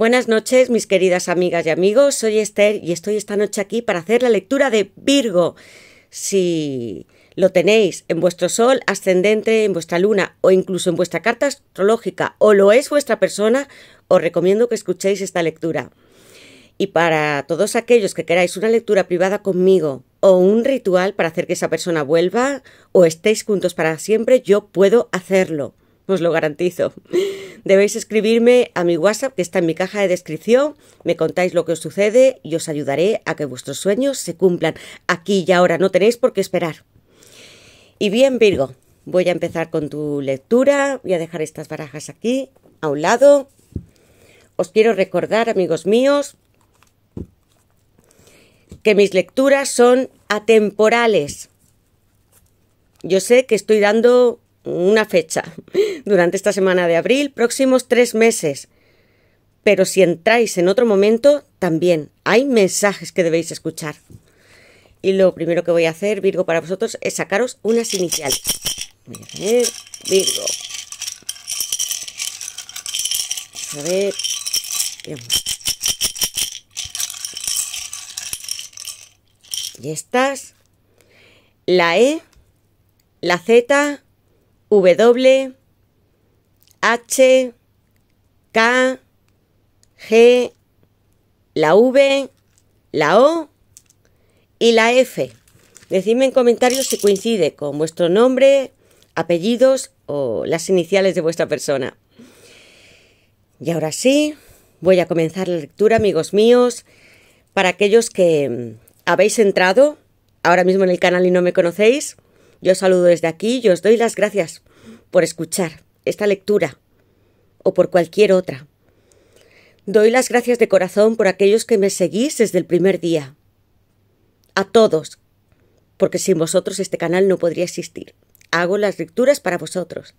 Buenas noches, mis queridas amigas y amigos. Soy Esther y estoy esta noche aquí para hacer la lectura de Virgo. Si lo tenéis en vuestro sol ascendente, en vuestra luna o incluso en vuestra carta astrológica o lo es vuestra persona, os recomiendo que escuchéis esta lectura. Y para todos aquellos que queráis una lectura privada conmigo o un ritual para hacer que esa persona vuelva o estéis juntos para siempre, yo puedo hacerlo os lo garantizo. Debéis escribirme a mi WhatsApp que está en mi caja de descripción, me contáis lo que os sucede y os ayudaré a que vuestros sueños se cumplan. Aquí y ahora no tenéis por qué esperar. Y bien, Virgo, voy a empezar con tu lectura, voy a dejar estas barajas aquí, a un lado. Os quiero recordar, amigos míos, que mis lecturas son atemporales. Yo sé que estoy dando una fecha durante esta semana de abril, próximos tres meses. Pero si entráis en otro momento, también hay mensajes que debéis escuchar. Y lo primero que voy a hacer, Virgo, para vosotros es sacaros unas iniciales. a ver, Virgo. A ver. Y estas. La E, la Z W, H, K, G, la V, la O y la F. Decidme en comentarios si coincide con vuestro nombre, apellidos o las iniciales de vuestra persona. Y ahora sí, voy a comenzar la lectura, amigos míos, para aquellos que mm, habéis entrado ahora mismo en el canal y no me conocéis. Yo saludo desde aquí y os doy las gracias por escuchar esta lectura o por cualquier otra. Doy las gracias de corazón por aquellos que me seguís desde el primer día. A todos, porque sin vosotros este canal no podría existir. Hago las lecturas para vosotros.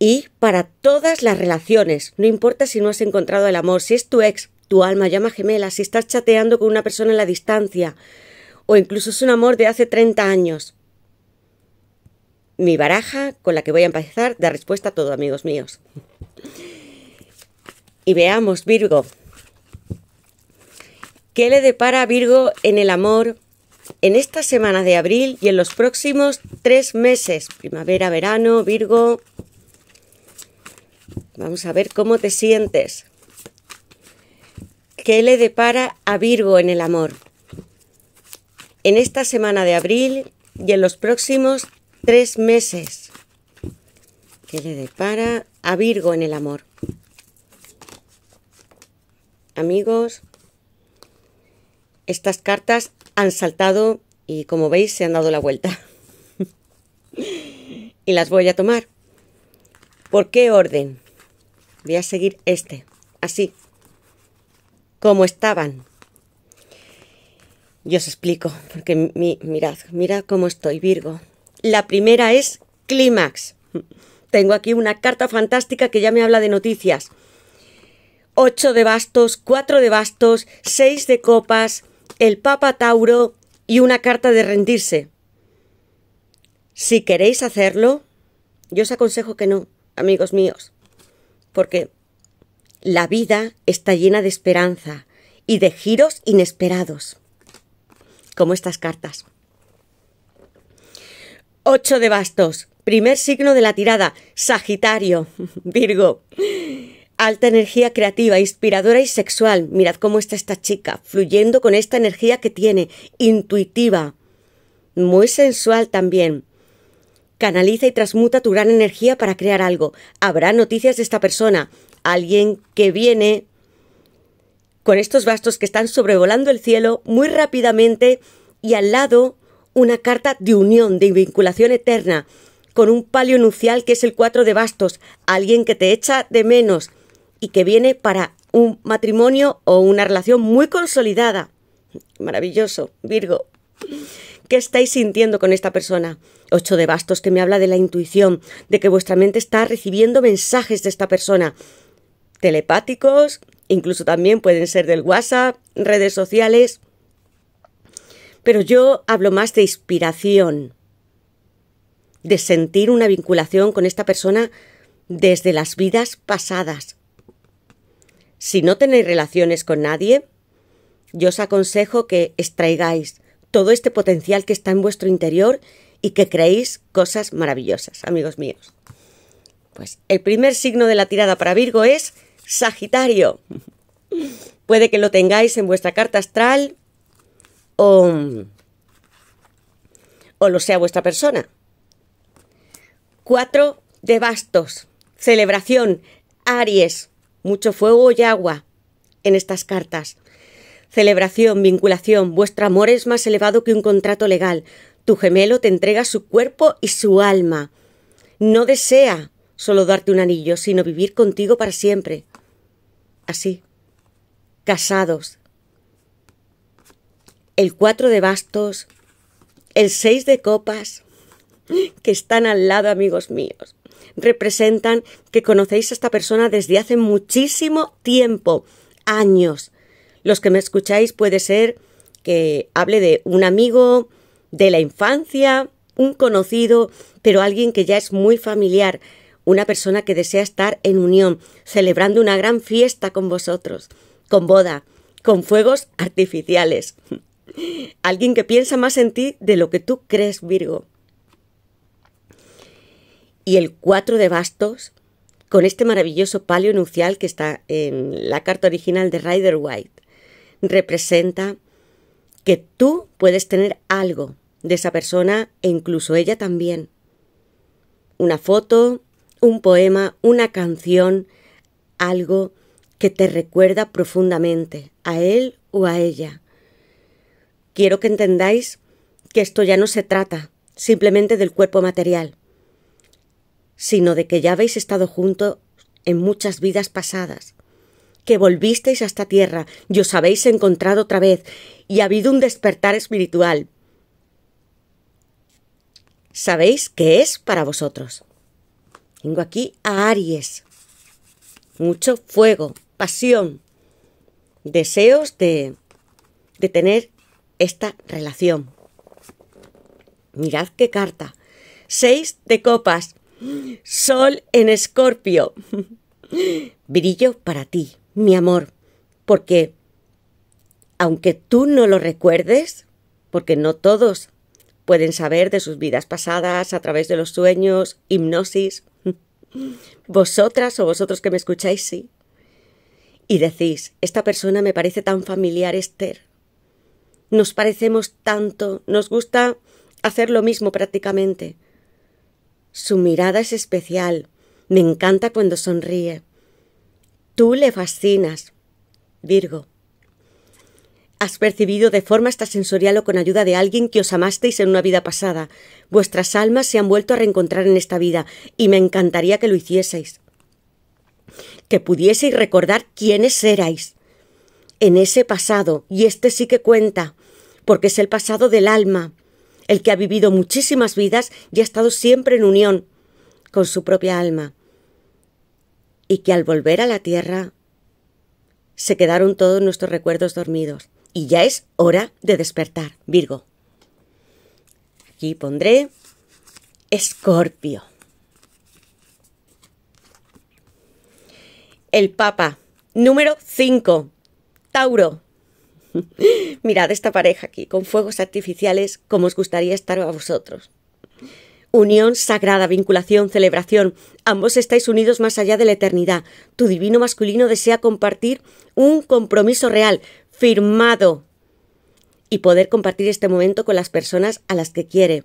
Y para todas las relaciones, no importa si no has encontrado el amor, si es tu ex, tu alma llama gemela, si estás chateando con una persona en la distancia, o incluso es un amor de hace 30 años. Mi baraja con la que voy a empezar da respuesta a todo, amigos míos. Y veamos, Virgo. ¿Qué le depara a Virgo en el amor en esta semana de abril y en los próximos tres meses? Primavera, verano, Virgo. Vamos a ver cómo te sientes. ¿Qué le depara a Virgo en el amor? en esta semana de abril y en los próximos tres meses. que le depara a Virgo en el amor? Amigos, estas cartas han saltado y como veis se han dado la vuelta. y las voy a tomar. ¿Por qué orden? Voy a seguir este, así, como estaban. Yo os explico, porque mirad, mirad cómo estoy, Virgo. La primera es clímax. Tengo aquí una carta fantástica que ya me habla de noticias. Ocho de bastos, cuatro de bastos, seis de copas, el Papa Tauro y una carta de rendirse. Si queréis hacerlo, yo os aconsejo que no, amigos míos, porque la vida está llena de esperanza y de giros inesperados como estas cartas. 8 de bastos, primer signo de la tirada, Sagitario, Virgo. Alta energía creativa, inspiradora y sexual. Mirad cómo está esta chica, fluyendo con esta energía que tiene, intuitiva, muy sensual también. Canaliza y transmuta tu gran energía para crear algo. Habrá noticias de esta persona, alguien que viene con estos bastos que están sobrevolando el cielo muy rápidamente y al lado una carta de unión, de vinculación eterna, con un palio nucial que es el cuatro de bastos, alguien que te echa de menos y que viene para un matrimonio o una relación muy consolidada. Maravilloso, Virgo. ¿Qué estáis sintiendo con esta persona? Ocho de bastos que me habla de la intuición, de que vuestra mente está recibiendo mensajes de esta persona, telepáticos, incluso también pueden ser del WhatsApp, redes sociales, pero yo hablo más de inspiración, de sentir una vinculación con esta persona desde las vidas pasadas. Si no tenéis relaciones con nadie, yo os aconsejo que extraigáis todo este potencial que está en vuestro interior y que creéis cosas maravillosas, amigos míos. Pues el primer signo de la tirada para Virgo es Sagitario. Puede que lo tengáis en vuestra carta astral o, o lo sea vuestra persona. Cuatro de bastos. Celebración. Aries. Mucho fuego y agua en estas cartas. Celebración, vinculación. Vuestro amor es más elevado que un contrato legal. Tu gemelo te entrega su cuerpo y su alma. No desea solo darte un anillo, sino vivir contigo para siempre así, casados, el 4 de bastos, el 6 de copas, que están al lado, amigos míos, representan que conocéis a esta persona desde hace muchísimo tiempo, años. Los que me escucháis puede ser que hable de un amigo de la infancia, un conocido, pero alguien que ya es muy familiar, una persona que desea estar en unión, celebrando una gran fiesta con vosotros, con boda, con fuegos artificiales. Alguien que piensa más en ti de lo que tú crees, Virgo. Y el 4 de bastos, con este maravilloso palio nupcial que está en la carta original de Rider White, representa que tú puedes tener algo de esa persona e incluso ella también. Una foto, un poema, una canción, algo que te recuerda profundamente a él o a ella. Quiero que entendáis que esto ya no se trata simplemente del cuerpo material, sino de que ya habéis estado juntos en muchas vidas pasadas, que volvisteis a esta tierra y os habéis encontrado otra vez y ha habido un despertar espiritual. Sabéis que es para vosotros. Tengo aquí a Aries. Mucho fuego, pasión, deseos de, de tener esta relación. Mirad qué carta. Seis de copas. Sol en escorpio. Brillo para ti, mi amor, porque aunque tú no lo recuerdes, porque no todos Pueden saber de sus vidas pasadas a través de los sueños, hipnosis. Vosotras o vosotros que me escucháis, sí. Y decís, esta persona me parece tan familiar, Esther. Nos parecemos tanto, nos gusta hacer lo mismo prácticamente. Su mirada es especial, me encanta cuando sonríe. Tú le fascinas, Virgo. Has percibido de forma sensorial o con ayuda de alguien que os amasteis en una vida pasada. Vuestras almas se han vuelto a reencontrar en esta vida, y me encantaría que lo hicieseis. Que pudieseis recordar quiénes erais en ese pasado, y este sí que cuenta, porque es el pasado del alma, el que ha vivido muchísimas vidas y ha estado siempre en unión con su propia alma, y que al volver a la tierra se quedaron todos nuestros recuerdos dormidos y ya es hora de despertar, Virgo. Aquí pondré Escorpio. El Papa, número 5, Tauro. Mirad esta pareja aquí, con fuegos artificiales, como os gustaría estar a vosotros. Unión sagrada, vinculación, celebración. Ambos estáis unidos más allá de la eternidad. Tu divino masculino desea compartir un compromiso real, firmado y poder compartir este momento con las personas a las que quiere.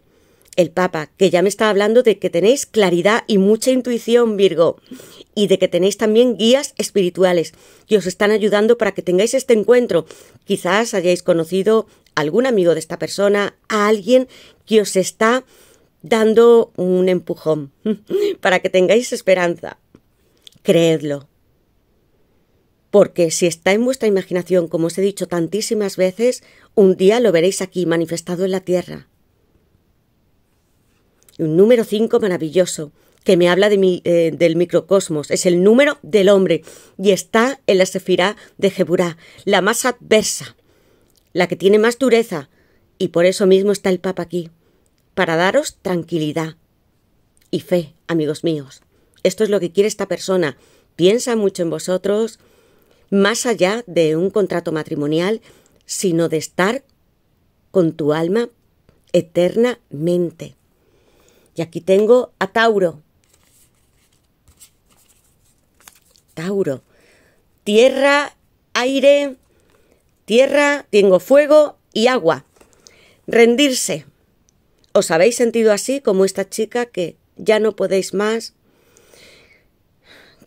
El Papa, que ya me está hablando de que tenéis claridad y mucha intuición, Virgo, y de que tenéis también guías espirituales que os están ayudando para que tengáis este encuentro. Quizás hayáis conocido a algún amigo de esta persona, a alguien que os está dando un empujón para que tengáis esperanza. Creedlo, porque si está en vuestra imaginación, como os he dicho tantísimas veces, un día lo veréis aquí manifestado en la tierra. Un número 5 maravilloso, que me habla de eh, del microcosmos, es el número del hombre, y está en la sefirá de Jeburá, la más adversa, la que tiene más dureza, y por eso mismo está el Papa aquí, para daros tranquilidad y fe, amigos míos. Esto es lo que quiere esta persona. Piensa mucho en vosotros, más allá de un contrato matrimonial, sino de estar con tu alma eternamente. Y aquí tengo a Tauro. Tauro. Tierra, aire, tierra, tengo fuego y agua. Rendirse. ¿Os habéis sentido así como esta chica que ya no podéis más,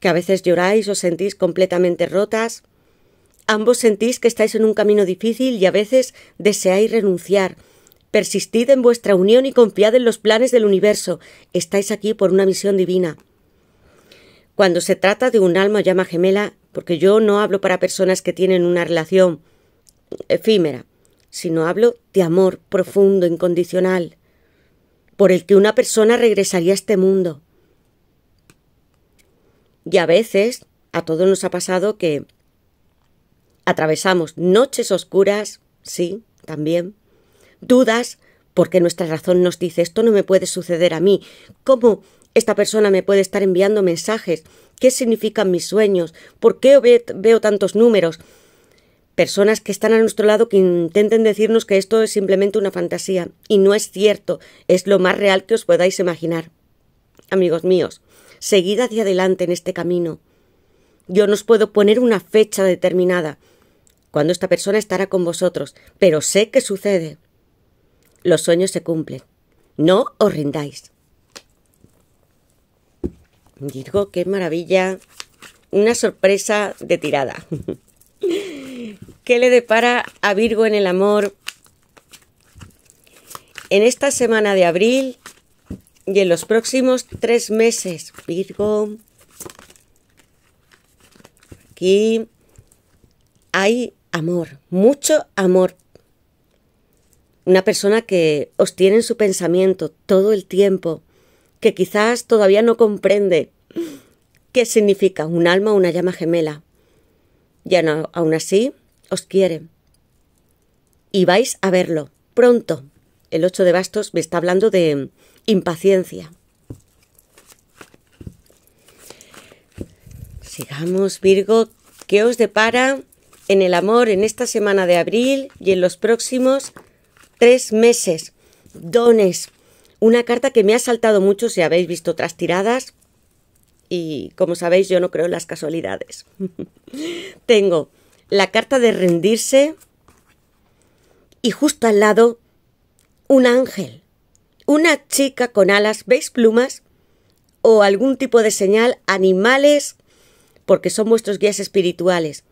que a veces lloráis, os sentís completamente rotas. Ambos sentís que estáis en un camino difícil y a veces deseáis renunciar. Persistid en vuestra unión y confiad en los planes del universo. Estáis aquí por una misión divina. Cuando se trata de un alma llama gemela, porque yo no hablo para personas que tienen una relación efímera, sino hablo de amor profundo, incondicional, por el que una persona regresaría a este mundo. Y a veces a todos nos ha pasado que atravesamos noches oscuras, sí, también, dudas, porque nuestra razón nos dice esto no me puede suceder a mí, cómo esta persona me puede estar enviando mensajes, qué significan mis sueños, por qué veo tantos números. Personas que están a nuestro lado que intenten decirnos que esto es simplemente una fantasía, y no es cierto, es lo más real que os podáis imaginar. Amigos míos, seguid hacia adelante en este camino. Yo no os puedo poner una fecha determinada cuando esta persona estará con vosotros, pero sé que sucede. Los sueños se cumplen. No os rindáis. Virgo, qué maravilla. Una sorpresa de tirada. ¿Qué le depara a Virgo en el amor en esta semana de abril y en los próximos tres meses, Virgo, aquí hay amor, mucho amor. Una persona que os tiene en su pensamiento todo el tiempo, que quizás todavía no comprende qué significa un alma o una llama gemela. Y aún así os quiere. Y vais a verlo pronto. El 8 de bastos me está hablando de, impaciencia. Sigamos, Virgo, ¿qué os depara en el amor en esta semana de abril y en los próximos tres meses? Dones. Una carta que me ha saltado mucho si habéis visto otras tiradas. Y como sabéis, yo no creo en las casualidades. Tengo la carta de rendirse y justo al lado un ángel una chica con alas, ¿veis plumas? O algún tipo de señal, animales, porque son vuestros guías espirituales.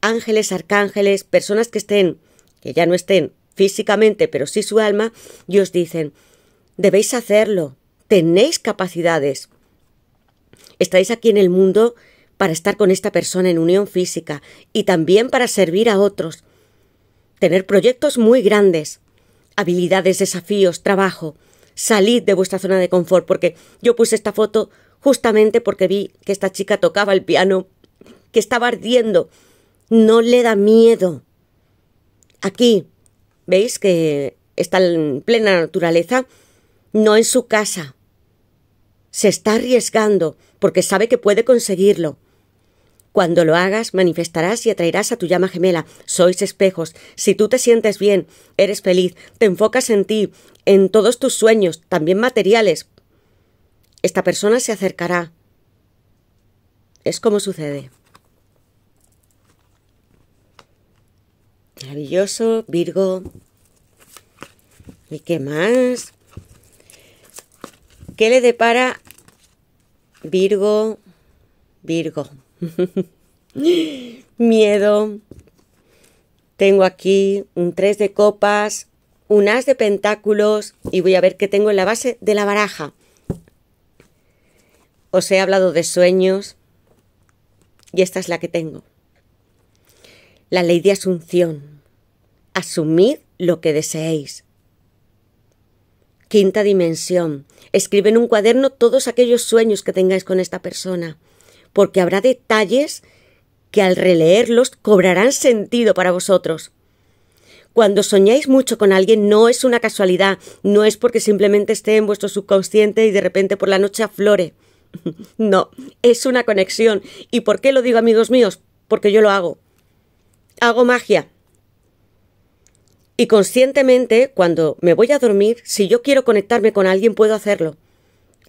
Ángeles, arcángeles, personas que estén, que ya no estén físicamente, pero sí su alma, y os dicen, debéis hacerlo, tenéis capacidades. Estáis aquí en el mundo para estar con esta persona en unión física y también para servir a otros. Tener proyectos muy grandes habilidades, desafíos, trabajo. Salid de vuestra zona de confort, porque yo puse esta foto justamente porque vi que esta chica tocaba el piano, que estaba ardiendo. No le da miedo. Aquí, ¿veis que está en plena naturaleza? No en su casa. Se está arriesgando porque sabe que puede conseguirlo. Cuando lo hagas, manifestarás y atraerás a tu llama gemela. Sois espejos. Si tú te sientes bien, eres feliz, te enfocas en ti, en todos tus sueños, también materiales, esta persona se acercará. Es como sucede. Maravilloso, Virgo. ¿Y qué más? ¿Qué le depara Virgo, Virgo? Miedo. Tengo aquí un 3 de copas, un as de pentáculos y voy a ver qué tengo en la base de la baraja. Os he hablado de sueños y esta es la que tengo. La ley de asunción. Asumid lo que deseéis. Quinta dimensión. Escribe en un cuaderno todos aquellos sueños que tengáis con esta persona porque habrá detalles que al releerlos cobrarán sentido para vosotros. Cuando soñáis mucho con alguien no es una casualidad, no es porque simplemente esté en vuestro subconsciente y de repente por la noche aflore. No, es una conexión. ¿Y por qué lo digo, amigos míos? Porque yo lo hago. Hago magia. Y conscientemente, cuando me voy a dormir, si yo quiero conectarme con alguien, puedo hacerlo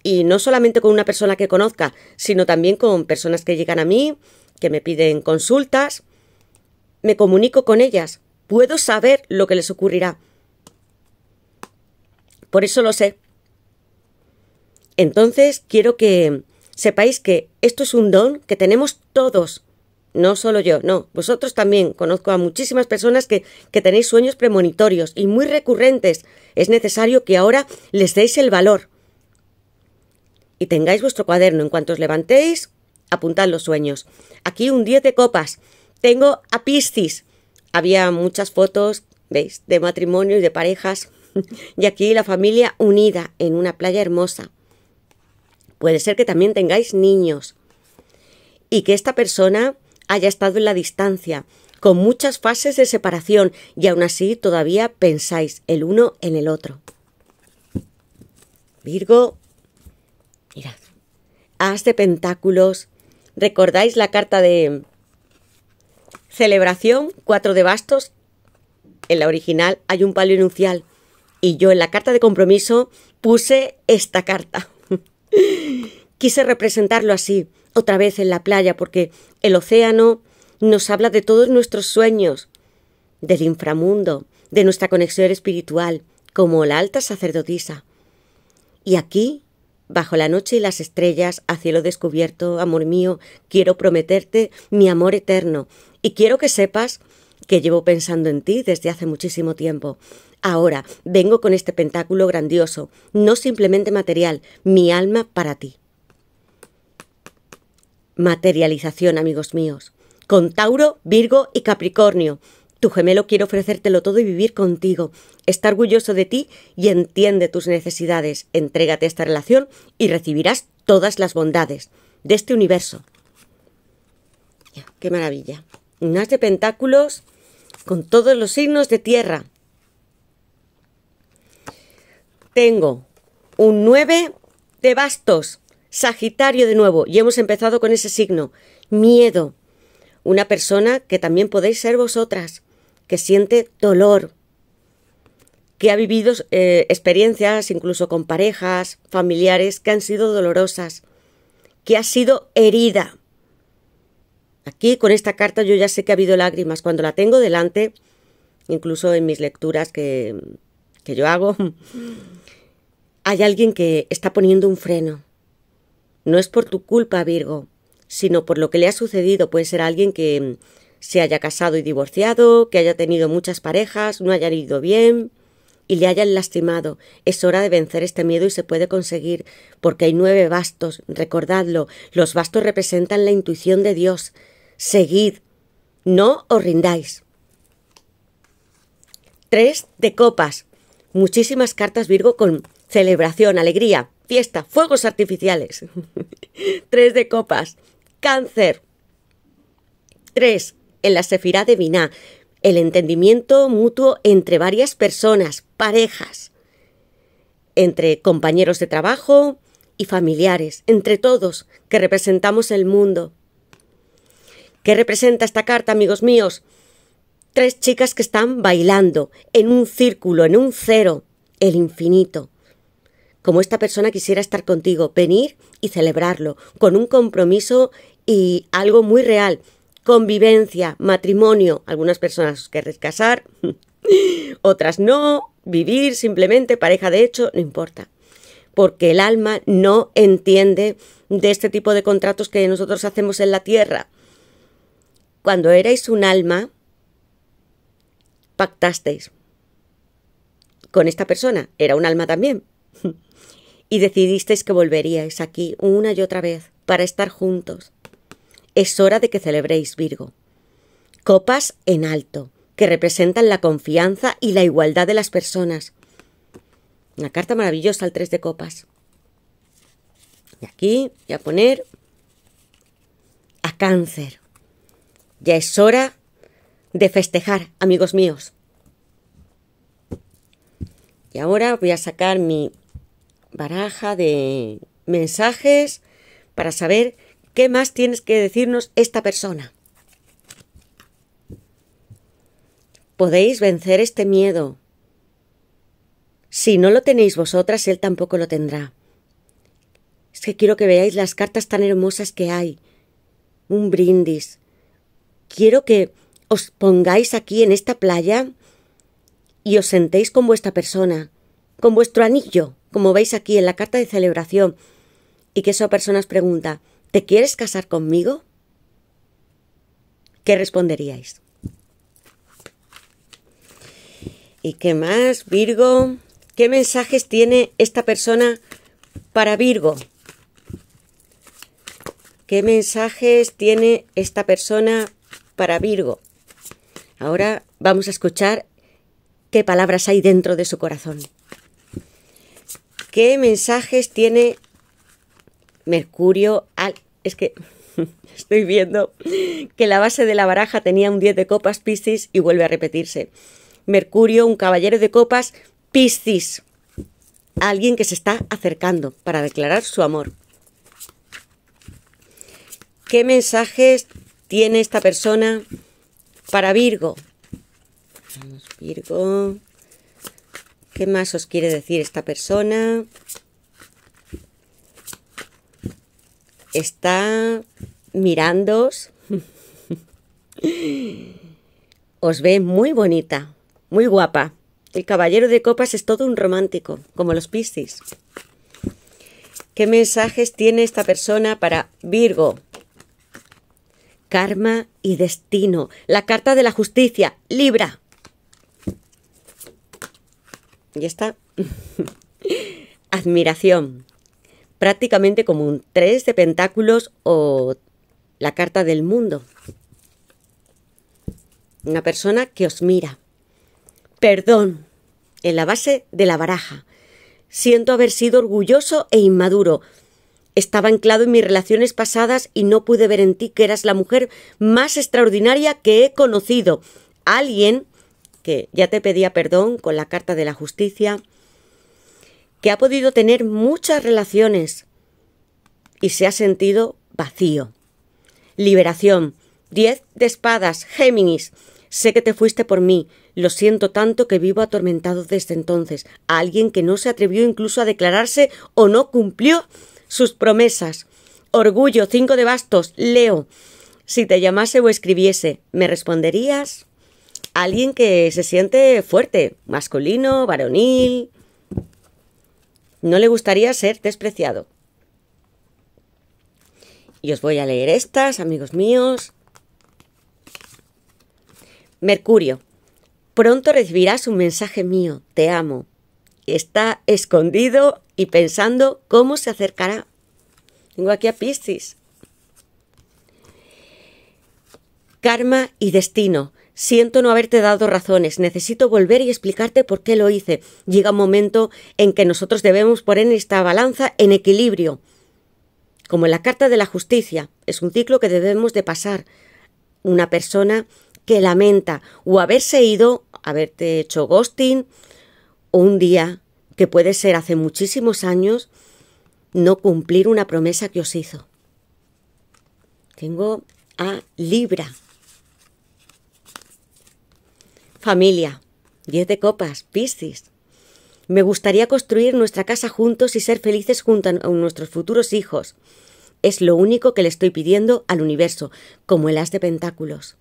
y no solamente con una persona que conozca, sino también con personas que llegan a mí, que me piden consultas. Me comunico con ellas, puedo saber lo que les ocurrirá. Por eso lo sé. Entonces quiero que sepáis que esto es un don que tenemos todos. No solo yo, no, vosotros también. Conozco a muchísimas personas que, que tenéis sueños premonitorios y muy recurrentes. Es necesario que ahora les deis el valor y tengáis vuestro cuaderno. En cuanto os levantéis, apuntad los sueños. Aquí un 10 de copas. Tengo a Piscis. Había muchas fotos, veis, de matrimonio y de parejas. y aquí la familia unida en una playa hermosa. Puede ser que también tengáis niños. Y que esta persona haya estado en la distancia, con muchas fases de separación, y aún así todavía pensáis el uno en el otro. Virgo, de Pentáculos. ¿Recordáis la carta de celebración? Cuatro de bastos. En la original hay un palio inuncial. Y yo en la carta de compromiso puse esta carta. Quise representarlo así, otra vez en la playa, porque el océano nos habla de todos nuestros sueños, del inframundo, de nuestra conexión espiritual, como la alta sacerdotisa. Y aquí Bajo la noche y las estrellas, a cielo descubierto, amor mío, quiero prometerte mi amor eterno. Y quiero que sepas que llevo pensando en ti desde hace muchísimo tiempo. Ahora vengo con este pentáculo grandioso, no simplemente material, mi alma para ti. Materialización, amigos míos. Con Tauro, Virgo y Capricornio. Tu gemelo quiere ofrecértelo todo y vivir contigo. Está orgulloso de ti y entiende tus necesidades. Entrégate a esta relación y recibirás todas las bondades de este universo. ¡Qué maravilla! Unas de pentáculos con todos los signos de tierra. Tengo un 9 de bastos, Sagitario de nuevo, y hemos empezado con ese signo. Miedo. Una persona que también podéis ser vosotras que siente dolor, que ha vivido eh, experiencias incluso con parejas, familiares que han sido dolorosas, que ha sido herida. Aquí con esta carta yo ya sé que ha habido lágrimas. Cuando la tengo delante, incluso en mis lecturas que, que yo hago, hay alguien que está poniendo un freno. No es por tu culpa, Virgo, sino por lo que le ha sucedido. Puede ser alguien que se haya casado y divorciado, que haya tenido muchas parejas, no haya ido bien y le hayan lastimado. Es hora de vencer este miedo y se puede conseguir, porque hay nueve bastos, recordadlo, los bastos representan la intuición de Dios. Seguid, no os rindáis. Tres de copas. Muchísimas cartas Virgo con celebración, alegría, fiesta, fuegos artificiales. Tres de copas. Cáncer. Tres en la Sefirá de Biná, el entendimiento mutuo entre varias personas, parejas, entre compañeros de trabajo y familiares, entre todos que representamos el mundo. ¿Qué representa esta carta, amigos míos? Tres chicas que están bailando en un círculo, en un cero, el infinito. Como esta persona quisiera estar contigo, venir y celebrarlo, con un compromiso y algo muy real, convivencia, matrimonio, algunas personas queréis casar, otras no, vivir simplemente, pareja de hecho, no importa. Porque el alma no entiende de este tipo de contratos que nosotros hacemos en la tierra. Cuando erais un alma, pactasteis con esta persona, era un alma también, y decidisteis que volveríais aquí una y otra vez para estar juntos es hora de que celebréis Virgo. Copas en alto, que representan la confianza y la igualdad de las personas. Una carta maravillosa al 3 de copas. Y aquí voy a poner a cáncer. Ya es hora de festejar, amigos míos. Y ahora voy a sacar mi baraja de mensajes para saber ¿Qué más tienes que decirnos esta persona? Podéis vencer este miedo. Si no lo tenéis vosotras, él tampoco lo tendrá. Es que quiero que veáis las cartas tan hermosas que hay. Un brindis. Quiero que os pongáis aquí en esta playa y os sentéis con vuestra persona, con vuestro anillo, como veis aquí en la carta de celebración, y que esa persona os pregunta ¿Te quieres casar conmigo? ¿Qué responderíais? ¿Y qué más, Virgo? ¿Qué mensajes tiene esta persona para Virgo? ¿Qué mensajes tiene esta persona para Virgo? Ahora vamos a escuchar qué palabras hay dentro de su corazón. ¿Qué mensajes tiene Mercurio al... Es que estoy viendo que la base de la baraja tenía un 10 de copas Piscis y vuelve a repetirse. Mercurio, un caballero de copas Piscis. Alguien que se está acercando para declarar su amor. ¿Qué mensajes tiene esta persona para Virgo? Virgo. ¿Qué más os quiere decir esta persona? está mirándoos, os ve muy bonita, muy guapa. El caballero de copas es todo un romántico, como los piscis. ¿Qué mensajes tiene esta persona para Virgo? Karma y destino. La carta de la justicia, Libra. Y está. Admiración prácticamente como un tres de pentáculos o la carta del mundo. Una persona que os mira. Perdón, en la base de la baraja. Siento haber sido orgulloso e inmaduro. Estaba anclado en mis relaciones pasadas y no pude ver en ti que eras la mujer más extraordinaria que he conocido. Alguien que ya te pedía perdón con la carta de la justicia, que ha podido tener muchas relaciones y se ha sentido vacío. Liberación. diez de espadas. Géminis. Sé que te fuiste por mí. Lo siento tanto que vivo atormentado desde entonces. A alguien que no se atrevió incluso a declararse o no cumplió sus promesas. Orgullo. cinco de bastos. Leo. Si te llamase o escribiese, ¿me responderías? Alguien que se siente fuerte, masculino, varonil, no le gustaría ser despreciado. Y os voy a leer estas, amigos míos. Mercurio, pronto recibirás un mensaje mío, te amo. Está escondido y pensando cómo se acercará. Tengo aquí a Piscis. Karma y destino. Siento no haberte dado razones, necesito volver y explicarte por qué lo hice. Llega un momento en que nosotros debemos poner esta balanza en equilibrio. Como en la Carta de la Justicia, es un ciclo que debemos de pasar. Una persona que lamenta o haberse ido, haberte hecho ghosting, o un día, que puede ser hace muchísimos años, no cumplir una promesa que os hizo. Tengo a Libra. Familia. Diez de copas. Piscis. Me gustaría construir nuestra casa juntos y ser felices junto a nuestros futuros hijos. Es lo único que le estoy pidiendo al universo, como el as de pentáculos.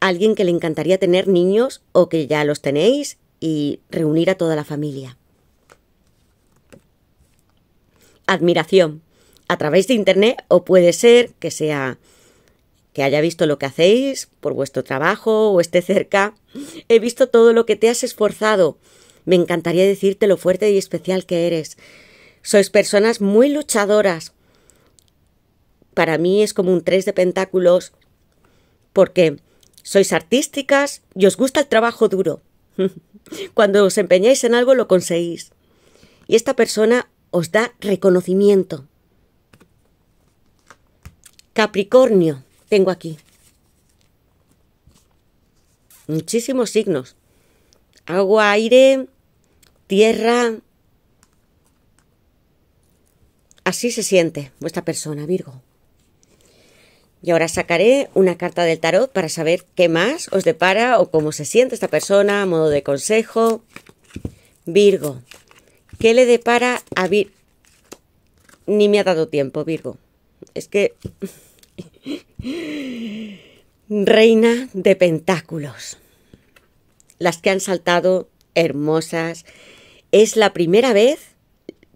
Alguien que le encantaría tener niños o que ya los tenéis y reunir a toda la familia. Admiración. A través de Internet o puede ser que sea que haya visto lo que hacéis por vuestro trabajo o esté cerca. He visto todo lo que te has esforzado. Me encantaría decirte lo fuerte y especial que eres. Sois personas muy luchadoras. Para mí es como un tres de pentáculos porque sois artísticas y os gusta el trabajo duro. Cuando os empeñáis en algo lo conseguís. Y esta persona os da reconocimiento. Capricornio tengo aquí? Muchísimos signos. Agua, aire, tierra. Así se siente vuestra persona, Virgo. Y ahora sacaré una carta del tarot para saber qué más os depara o cómo se siente esta persona, a modo de consejo. Virgo, ¿qué le depara a Virgo? Ni me ha dado tiempo, Virgo. Es que Reina de Pentáculos. Las que han saltado hermosas. Es la primera vez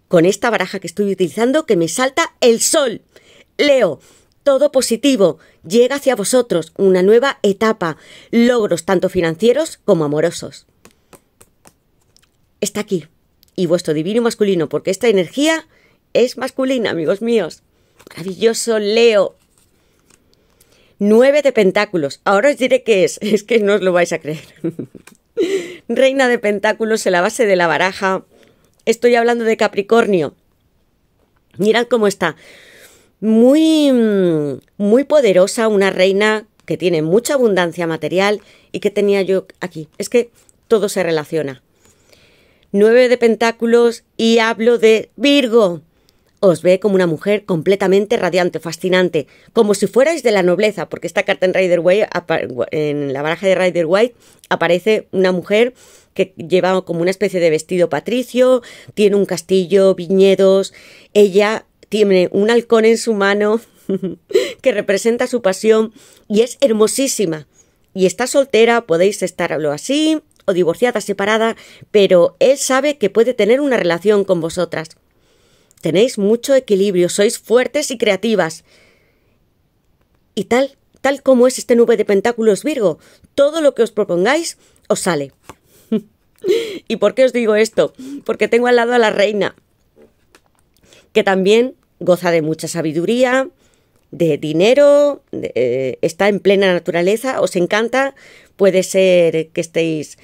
con esta baraja que estoy utilizando que me salta el sol. Leo, todo positivo, llega hacia vosotros una nueva etapa, logros tanto financieros como amorosos. Está aquí, y vuestro divino masculino, porque esta energía es masculina, amigos míos. Maravilloso, Leo, Nueve de pentáculos. Ahora os diré qué es, es que no os lo vais a creer. Reina de pentáculos en la base de la baraja. Estoy hablando de Capricornio. Mirad cómo está. Muy, mm, muy poderosa, una reina que tiene mucha abundancia material y que tenía yo aquí. Es que todo se relaciona. Nueve de pentáculos y hablo de Virgo. Os ve como una mujer completamente radiante, fascinante, como si fuerais de la nobleza, porque esta carta en Rider White, en la baraja de Rider White, aparece una mujer que lleva como una especie de vestido patricio, tiene un castillo, viñedos, ella tiene un halcón en su mano que representa su pasión y es hermosísima. Y está soltera, podéis estarlo así, o divorciada, separada, pero él sabe que puede tener una relación con vosotras. Tenéis mucho equilibrio, sois fuertes y creativas. Y tal, tal como es este nube de pentáculos Virgo, todo lo que os propongáis os sale. ¿Y por qué os digo esto? Porque tengo al lado a la reina, que también goza de mucha sabiduría, de dinero, eh, está en plena naturaleza, os encanta, puede ser que estéis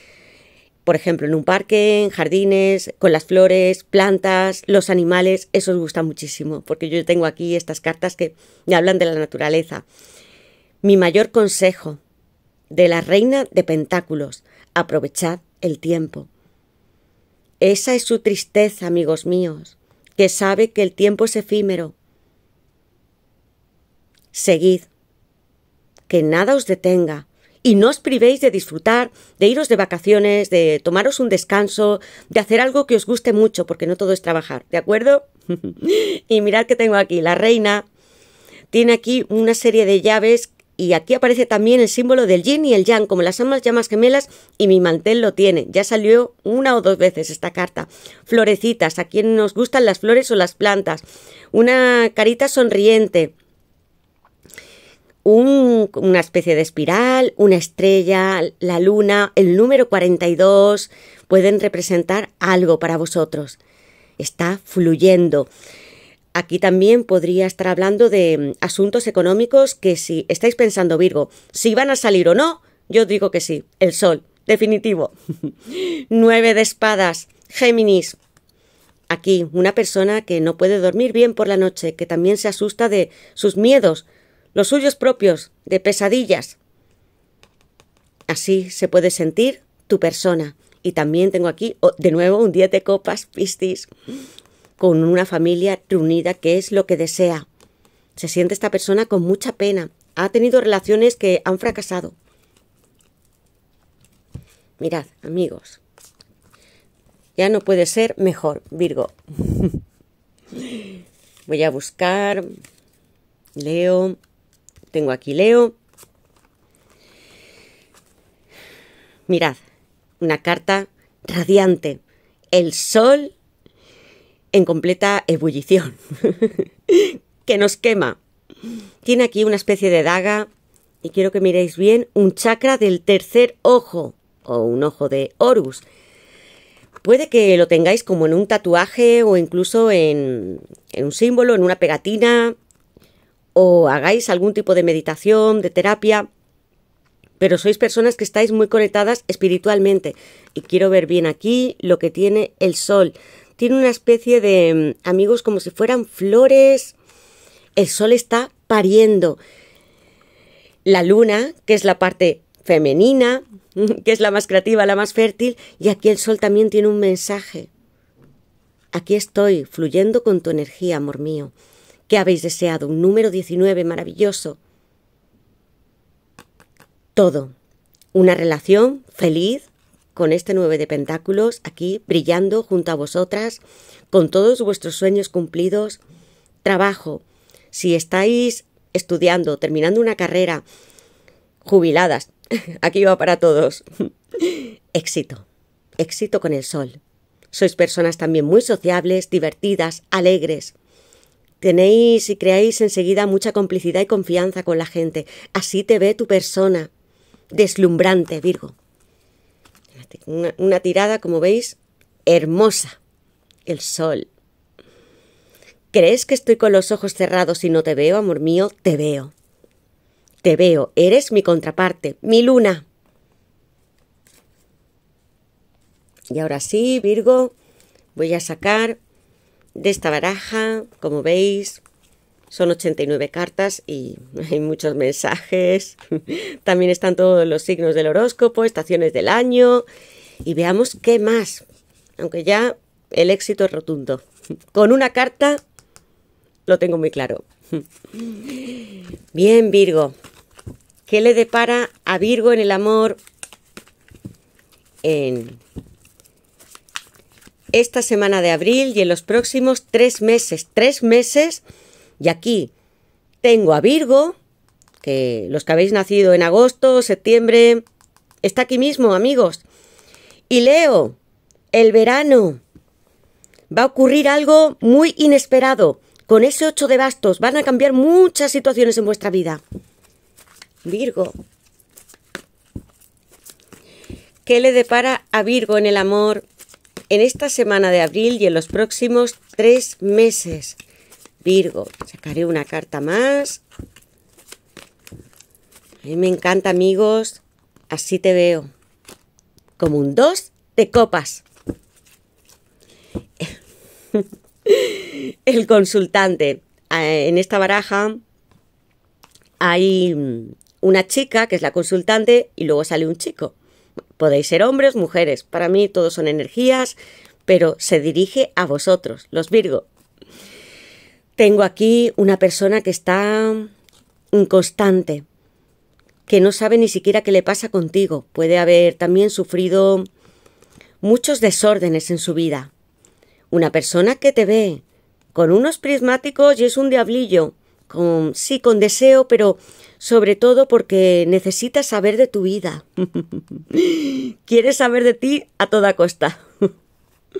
por ejemplo, en un parque, en jardines, con las flores, plantas, los animales, eso os gusta muchísimo, porque yo tengo aquí estas cartas que me hablan de la naturaleza. Mi mayor consejo de la reina de pentáculos, aprovechad el tiempo. Esa es su tristeza, amigos míos, que sabe que el tiempo es efímero. Seguid, que nada os detenga, y no os privéis de disfrutar, de iros de vacaciones, de tomaros un descanso, de hacer algo que os guste mucho, porque no todo es trabajar, ¿de acuerdo? y mirad que tengo aquí, la reina tiene aquí una serie de llaves y aquí aparece también el símbolo del yin y el yang, como las amas llamas gemelas, y mi mantel lo tiene. Ya salió una o dos veces esta carta. Florecitas, a quien nos gustan las flores o las plantas. Una carita sonriente una especie de espiral, una estrella, la luna, el número 42, pueden representar algo para vosotros. Está fluyendo. Aquí también podría estar hablando de mm, asuntos económicos que si estáis pensando, Virgo, si van a salir o no, yo digo que sí, el sol, definitivo. Nueve de espadas, Géminis. Aquí, una persona que no puede dormir bien por la noche, que también se asusta de sus miedos, los suyos propios, de pesadillas. Así se puede sentir tu persona. Y también tengo aquí, oh, de nuevo, un 10 de copas, pistis, con una familia reunida, que es lo que desea. Se siente esta persona con mucha pena. Ha tenido relaciones que han fracasado. Mirad, amigos, ya no puede ser mejor, Virgo. Voy a buscar, leo, tengo aquí Leo. Mirad, una carta radiante. El sol en completa ebullición. que nos quema. Tiene aquí una especie de daga. Y quiero que miréis bien. Un chakra del tercer ojo. O un ojo de Horus. Puede que lo tengáis como en un tatuaje o incluso en, en un símbolo, en una pegatina, o hagáis algún tipo de meditación, de terapia, pero sois personas que estáis muy conectadas espiritualmente. Y quiero ver bien aquí lo que tiene el sol. Tiene una especie de mm, amigos como si fueran flores. El sol está pariendo. La luna, que es la parte femenina, que es la más creativa, la más fértil, y aquí el sol también tiene un mensaje. Aquí estoy, fluyendo con tu energía, amor mío que habéis deseado un número 19 maravilloso. Todo. Una relación feliz con este 9 de Pentáculos aquí brillando junto a vosotras, con todos vuestros sueños cumplidos. Trabajo. Si estáis estudiando, terminando una carrera, jubiladas, aquí va para todos. Éxito. Éxito con el sol. Sois personas también muy sociables, divertidas, alegres. Tenéis y creáis enseguida mucha complicidad y confianza con la gente. Así te ve tu persona. Deslumbrante, Virgo. Una, tirada, como veis, hermosa. El sol. ¿Crees que estoy con los ojos cerrados y no te veo, amor mío? Te veo. Te veo. Eres mi contraparte, mi luna. Y ahora sí, Virgo, voy a sacar de esta baraja, como veis, son 89 cartas y hay muchos mensajes. También están todos los signos del horóscopo, estaciones del año. Y veamos qué más. Aunque ya el éxito es rotundo. Con una carta lo tengo muy claro. Bien, Virgo. ¿Qué le depara a Virgo en el amor en esta semana de abril y en los próximos tres meses. Tres meses. Y aquí tengo a Virgo, que los que habéis nacido en agosto, septiembre, está aquí mismo, amigos. Y Leo, el verano. Va a ocurrir algo muy inesperado. Con ese 8 de bastos van a cambiar muchas situaciones en vuestra vida. Virgo. ¿Qué le depara a Virgo en el amor? en esta semana de abril y en los próximos tres meses. Virgo, sacaré una carta más. A mí me encanta, amigos. Así te veo. Como un 2 de copas. El consultante. Ah, en esta baraja hay una chica que es la consultante y luego sale un chico. Podéis ser hombres, mujeres, para mí todos son energías, pero se dirige a vosotros, los Virgo. Tengo aquí una persona que está inconstante, que no sabe ni siquiera qué le pasa contigo. Puede haber también sufrido muchos desórdenes en su vida. Una persona que te ve con unos prismáticos y es un diablillo, con sí, con deseo, pero sobre todo porque necesitas saber de tu vida. Quiere saber de ti a toda costa.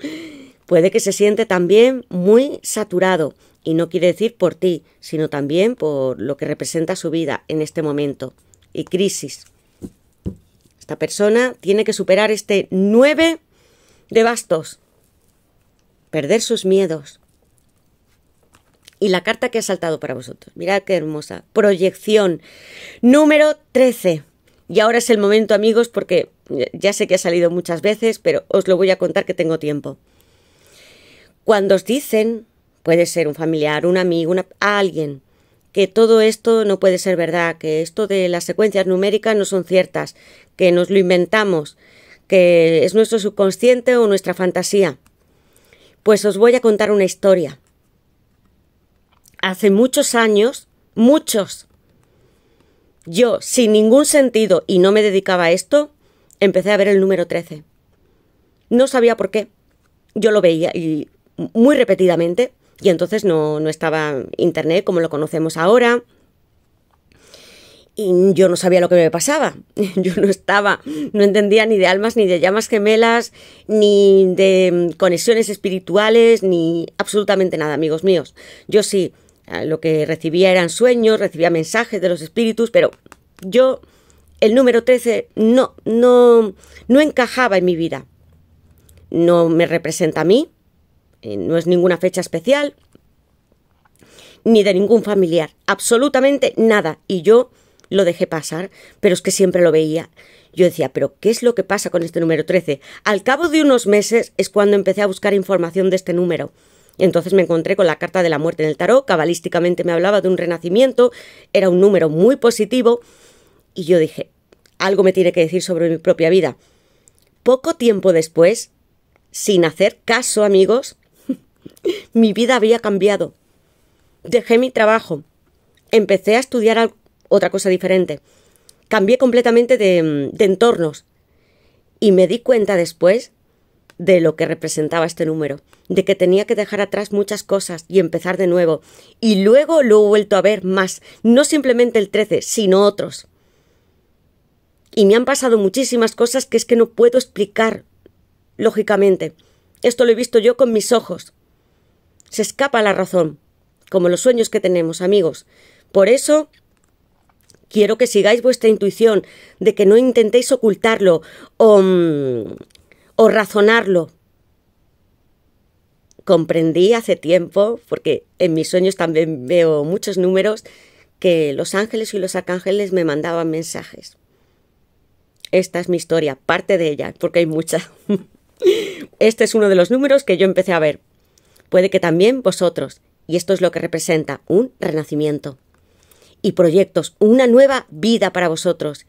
Puede que se siente también muy saturado, y no quiere decir por ti, sino también por lo que representa su vida en este momento y crisis. Esta persona tiene que superar este nueve de bastos, perder sus miedos, y la carta que ha saltado para vosotros. Mirad qué hermosa. Proyección número 13. Y ahora es el momento, amigos, porque ya sé que ha salido muchas veces, pero os lo voy a contar que tengo tiempo. Cuando os dicen, puede ser un familiar, un amigo, a alguien, que todo esto no puede ser verdad, que esto de las secuencias numéricas no son ciertas, que nos lo inventamos, que es nuestro subconsciente o nuestra fantasía. Pues os voy a contar una historia hace muchos años, muchos, yo sin ningún sentido y no me dedicaba a esto, empecé a ver el número 13. No sabía por qué. Yo lo veía y muy repetidamente y entonces no, estaba internet como lo conocemos ahora. Y yo no sabía lo que me pasaba. Yo no estaba, no entendía ni de almas, ni de llamas gemelas, ni de mm, conexiones espirituales, ni absolutamente nada, amigos míos. Yo sí, Ah, lo que recibía eran sueños, recibía mensajes de los espíritus, pero yo el número 13 no, no, no encajaba en mi vida. No me representa a mí, eh, no es ninguna fecha especial, ni de ningún familiar, absolutamente nada. Y yo lo dejé pasar, pero es que siempre lo veía. Yo decía, pero ¿qué es lo que pasa con este número 13? Al cabo de unos meses es cuando empecé a buscar información de este número entonces me encontré con la carta de la muerte en el tarot, cabalísticamente me hablaba de un renacimiento, era un número muy positivo y yo dije, algo me tiene que decir sobre mi propia vida. Poco tiempo después, sin hacer caso amigos, mi vida había cambiado. Dejé mi trabajo, empecé a estudiar otra cosa diferente, cambié completamente de entornos y me di cuenta después de lo que representaba este número, de que tenía que dejar atrás muchas cosas y empezar de nuevo, y luego lo he vuelto a ver más, no simplemente el 13, sino otros. Y me han pasado muchísimas cosas que es que no puedo explicar, lógicamente. Esto lo he visto yo con mis ojos. Se escapa la razón, como los sueños que tenemos, amigos. Por eso quiero que sigáis vuestra intuición, de que no intentéis ocultarlo o, mm, o razonarlo. Comprendí hace tiempo, porque en mis sueños también veo muchos números, que los ángeles y los arcángeles me mandaban mensajes. Esta es mi historia, parte de ella, porque hay mucha. Este es uno de los números que yo empecé a ver. Puede que también vosotros, y esto es lo que representa un renacimiento. Y proyectos, una nueva vida para vosotros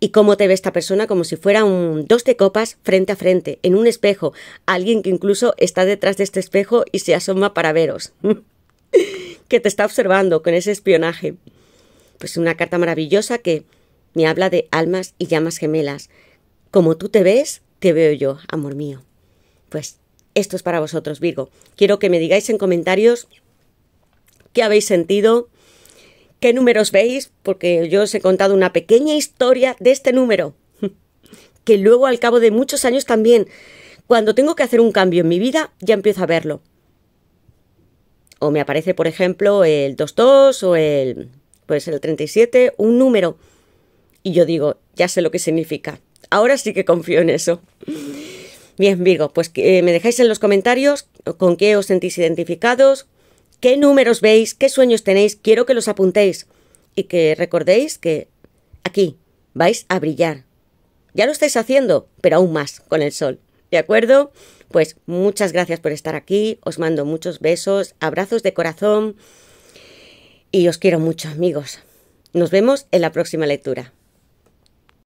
y cómo te ve esta persona como si fuera un dos de copas frente a frente, en un espejo, alguien que incluso está detrás de este espejo y se asoma para veros, que te está observando con ese espionaje. Pues una carta maravillosa que me habla de almas y llamas gemelas. Como tú te ves, te veo yo, amor mío. Pues esto es para vosotros, Virgo. Quiero que me digáis en comentarios qué habéis sentido, ¿Qué números veis? Porque yo os he contado una pequeña historia de este número, que luego al cabo de muchos años también, cuando tengo que hacer un cambio en mi vida, ya empiezo a verlo. O me aparece, por ejemplo, el 22 o el pues el 37, un número y yo digo, ya sé lo que significa. Ahora sí que confío en eso. Bien, Vigo, pues que eh, me dejáis en los comentarios con qué os sentís identificados, qué números veis, qué sueños tenéis, quiero que los apuntéis y que recordéis que aquí vais a brillar. Ya lo estáis haciendo, pero aún más con el sol. ¿De acuerdo? Pues muchas gracias por estar aquí, os mando muchos besos, abrazos de corazón y os quiero mucho amigos. Nos vemos en la próxima lectura.